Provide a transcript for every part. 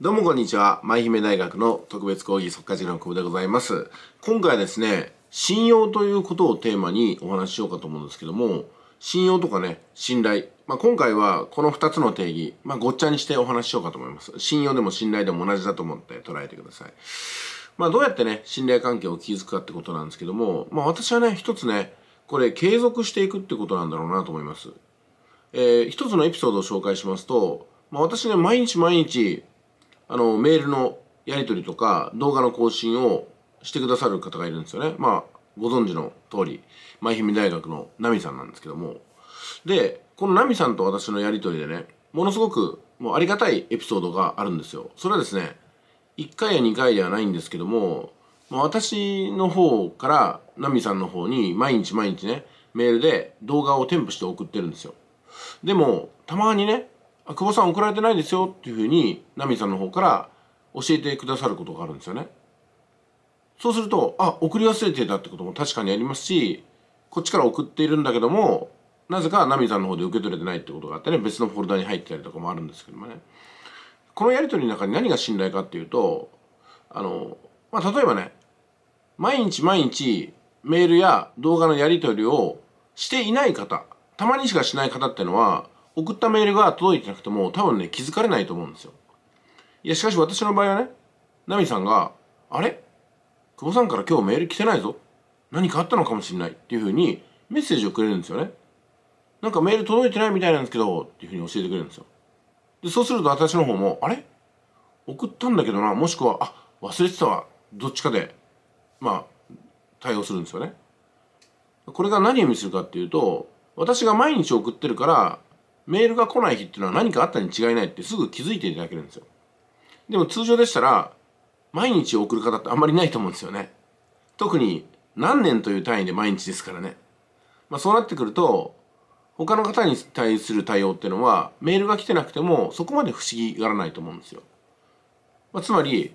どうもこんにちは。舞姫大学の特別講義即家次の久保でございます。今回はですね、信用ということをテーマにお話ししようかと思うんですけども、信用とかね、信頼。まあ、今回はこの2つの定義、まあ、ごっちゃにしてお話ししようかと思います。信用でも信頼でも同じだと思って捉えてください。まあ、どうやってね、信頼関係を築くかってことなんですけども、まあ、私はね、一つね、これ継続していくってことなんだろうなと思います。えー、一つのエピソードを紹介しますと、まあ、私ね、毎日毎日、あの、メールのやり取りとか、動画の更新をしてくださる方がいるんですよね。まあ、ご存知の通り、舞姫大学のナミさんなんですけども。で、このナミさんと私のやり取りでね、ものすごくもうありがたいエピソードがあるんですよ。それはですね、1回や2回ではないんですけども、もう私の方からナミさんの方に毎日毎日ね、メールで動画を添付して送ってるんですよ。でも、たまにね、久保さん送られてないですよっていうふうにナミさんの方から教えてくださることがあるんですよね。そうすると、あ、送り忘れてたってことも確かにありますし、こっちから送っているんだけども、なぜかナミさんの方で受け取れてないってことがあってね、別のフォルダに入ってたりとかもあるんですけどもね。このやり取りの中に何が信頼かっていうと、あの、まあ、例えばね、毎日毎日メールや動画のやり取りをしていない方、たまにしかしない方っていうのは、送ったメールが届いてなくても、多分ね、気づかれないと思うんですよ。いや、しかし私の場合はね、ナミさんが、あれ久保さんから今日メール来てないぞ。何かあったのかもしれないっていうふうにメッセージをくれるんですよね。なんかメール届いてないみたいなんですけど、っていうふうに教えてくれるんですよ。で、そうすると私の方も、あれ送ったんだけどな、もしくは、あ、忘れてたわ。どっちかで、まあ、対応するんですよね。これが何を意味するかっていうと、私が毎日送ってるから、メールが来ない日っていうのは何かあったに違いないってすぐ気づいていただけるんですよ。でも通常でしたら、毎日送る方ってあんまりないと思うんですよね。特に何年という単位で毎日ですからね。まあそうなってくると、他の方に対する対応っていうのは、メールが来てなくてもそこまで不思議がらないと思うんですよ。まあ、つまり、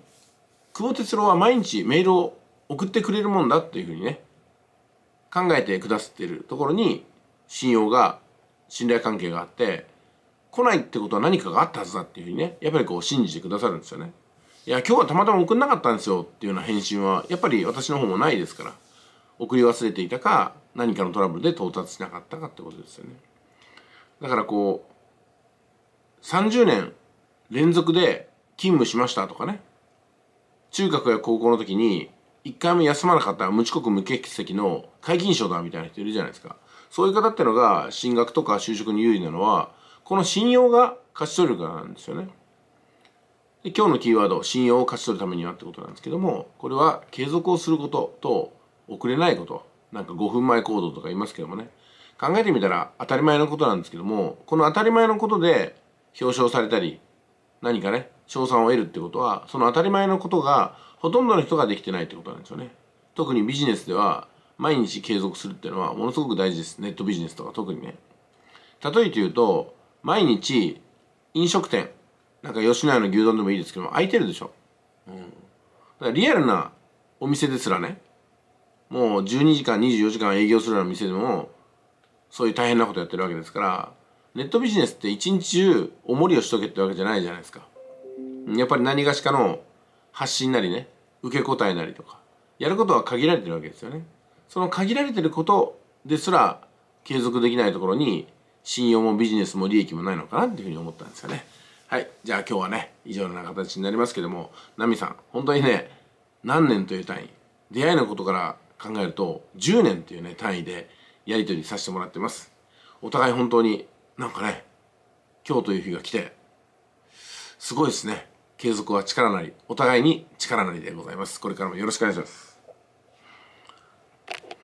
久保哲郎は毎日メールを送ってくれるもんだっていうふうにね、考えてくださってるところに信用が信頼関係があって来ないってことは何かがあったはずだっていうふうにねやっぱりこう信じてくださるんですよね。いや今日はたまたま送んなかったんですよっていうような返信はやっぱり私の方もないですから送り忘れていたか何かのトラブルで到達しなかったかってことですよね。だからこう30年連続で勤務しましたとかね中学や高校の時に1回も休まなかったら無遅刻無欠席の皆勤賞だみたいな人いるじゃないですかそういう方ってのが進学とか就職に有利なのはこの信用が勝ち取るからなんですよね。で今日のキーワード信用を勝ち取るためにはってことなんですけどもこれは継続をすることと遅れないことなんか5分前行動とか言いますけどもね考えてみたら当たり前のことなんですけどもこの当たり前のことで表彰されたり何かね賞賛を得るってことはその当たり前のことがほとんどの人ができてないってことなんですよね。特にビジネスでは毎日継続するっていうのはものすごく大事です。ネットビジネスとか特にね。例えて言うと、毎日飲食店、なんか吉野家の牛丼でもいいですけども、空いてるでしょ。うん。だからリアルなお店ですらね、もう12時間、24時間営業するような店でも、そういう大変なことやってるわけですから、ネットビジネスって一日中おもりをしとけってわけじゃないじゃないですか。やっぱり何がしかの発信なりね、受け答えなりとか、やることは限られてるわけですよね。その限られてることですら継続できないところに信用もビジネスも利益もないのかなっていうふうに思ったんですよね。はい。じゃあ今日はね、以上のような形になりますけども、ナミさん、本当にね、何年という単位、出会いのことから考えると、10年というね、単位でやり取りさせてもらってます。お互い本当になんかね、今日という日が来て、すごいですね。継続は力なり、お互いに力なりでございます。これからもよろしくお願いします。